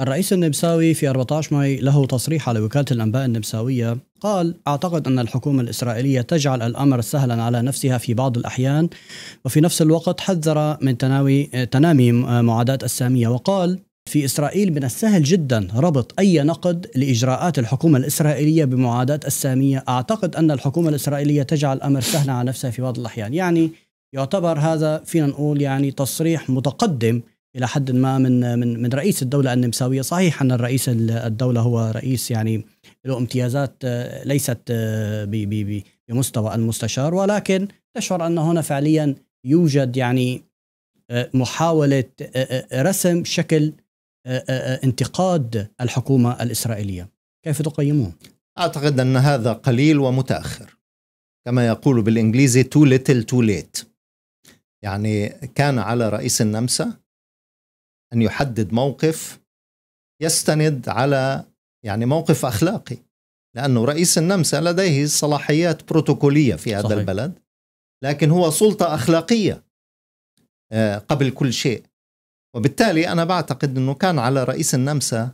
الرئيس النمساوي في 14 ماي له تصريح على وكالة الأنباء النمساوية قال أعتقد أن الحكومة الإسرائيلية تجعل الأمر سهلا على نفسها في بعض الأحيان وفي نفس الوقت حذر من تناوي تنامي معاداة السامية وقال في إسرائيل من السهل جدا ربط أي نقد لإجراءات الحكومة الإسرائيلية بمعاداة السامية أعتقد أن الحكومة الإسرائيلية تجعل الأمر سهلا على نفسها في بعض الأحيان يعني يعتبر هذا فينا نقول يعني تصريح متقدم الى حد ما من من من رئيس الدوله النمساويه، صحيح ان الرئيس الدوله هو رئيس يعني له امتيازات آه، ليست آه، بمستوى المستشار ولكن تشعر ان هنا فعليا يوجد يعني آه، محاوله رسم شكل انتقاد الحكومه الاسرائيليه، كيف تقيمون؟ اعتقد ان هذا قليل ومتاخر. كما يقول بالانجليزي too little too late. يعني كان على رئيس النمسا ان يحدد موقف يستند على يعني موقف اخلاقي لانه رئيس النمسا لديه صلاحيات بروتوكوليه في هذا صحيح. البلد لكن هو سلطه اخلاقيه آه، قبل كل شيء وبالتالي انا بعتقد انه كان على رئيس النمسا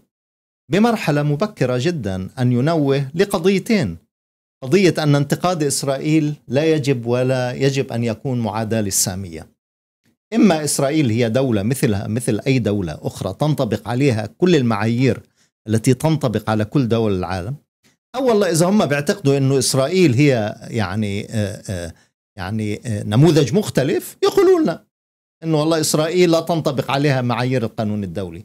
بمرحله مبكره جدا ان ينوه لقضيتين قضيه ان انتقاد اسرائيل لا يجب ولا يجب ان يكون معاداه للساميه إما إسرائيل هي دولة مثلها مثل أي دولة أخرى تنطبق عليها كل المعايير التي تنطبق على كل دول العالم أو والله إذا هم بيعتقدوا أنه إسرائيل هي يعني آه، آه، يعني آه، نموذج مختلف يقولوا لنا أنه والله إسرائيل لا تنطبق عليها معايير القانون الدولي